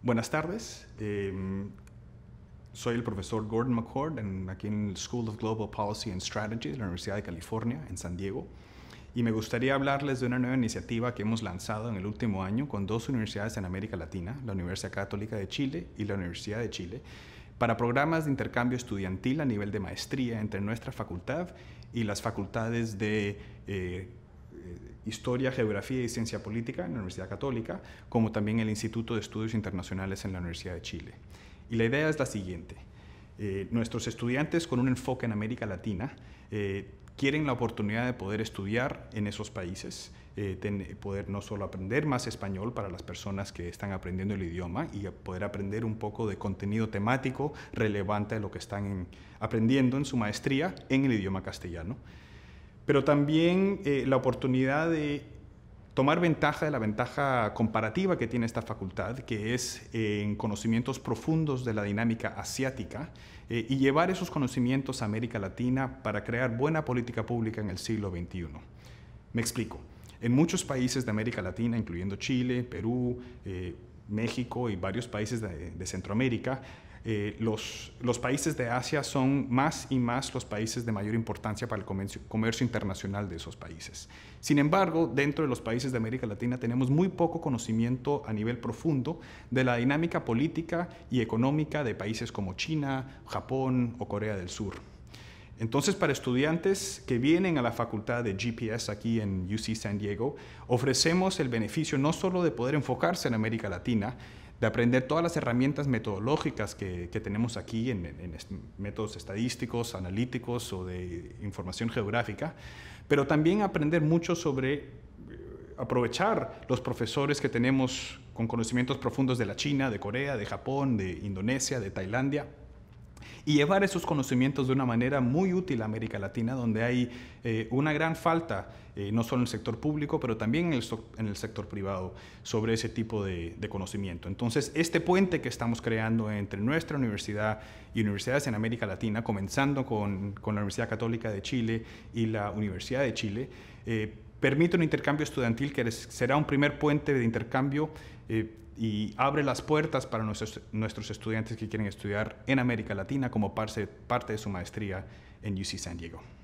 Buenas tardes. Em, soy el profesor Gordon McCord en, aquí en el School of Global Policy and Strategy de la Universidad de California, en San Diego. Y me gustaría hablarles de una nueva iniciativa que hemos lanzado en el último año con dos universidades en América Latina, la Universidad Católica de Chile y la Universidad de Chile, para programas de intercambio estudiantil a nivel de maestría entre nuestra facultad y las facultades de eh, Historia, Geografía y Ciencia Política en la Universidad Católica, como también el Instituto de Estudios Internacionales en la Universidad de Chile. Y la idea es la siguiente. Eh, nuestros estudiantes con un enfoque en América Latina eh, quieren la oportunidad de poder estudiar en esos países, eh, poder no solo aprender más español para las personas que están aprendiendo el idioma y poder aprender un poco de contenido temático relevante de lo que están aprendiendo en su maestría en el idioma castellano, pero también eh, la oportunidad de tomar ventaja de la ventaja comparativa que tiene esta facultad, que es eh, en conocimientos profundos de la dinámica asiática, eh, y llevar esos conocimientos a América Latina para crear buena política pública en el siglo XXI. Me explico. En muchos países de América Latina, incluyendo Chile, Perú, México y varios países de Centroamérica, eh, los, países de Asia son más y más los países de mayor importancia para el comercio, comercio internacional de esos países. Sin embargo, dentro de los países de América Latina tenemos muy poco conocimiento a nivel profundo de la dinámica política y económica de países como China, Japón o Corea del Sur. Entonces, para estudiantes que vienen a la facultad de GPS aquí en UC San Diego, ofrecemos el beneficio no solo de poder enfocarse en América Latina, de aprender todas las herramientas metodológicas que, tenemos aquí en, métodos estadísticos, analíticos o de información geográfica, pero también aprender mucho sobre eh, aprovechar los profesores que tenemos con conocimientos profundos de la China, de Corea, de Japón, de Indonesia, de Tailandia, y llevar esos conocimientos de una manera muy útil a América Latina, donde hay eh, una gran falta, eh, no solo en el sector público, pero también en el, sector privado, sobre ese tipo de, conocimiento. Entonces, este puente que estamos creando entre nuestra universidad y universidades en América Latina, comenzando con, la Universidad Católica de Chile y la Universidad de Chile, eh, permite un intercambio estudiantil que será un primer puente de intercambio y abre las puertas para nuestros, nuestros estudiantes que quieren estudiar en América Latina como parte, parte de su maestría en UC San Diego.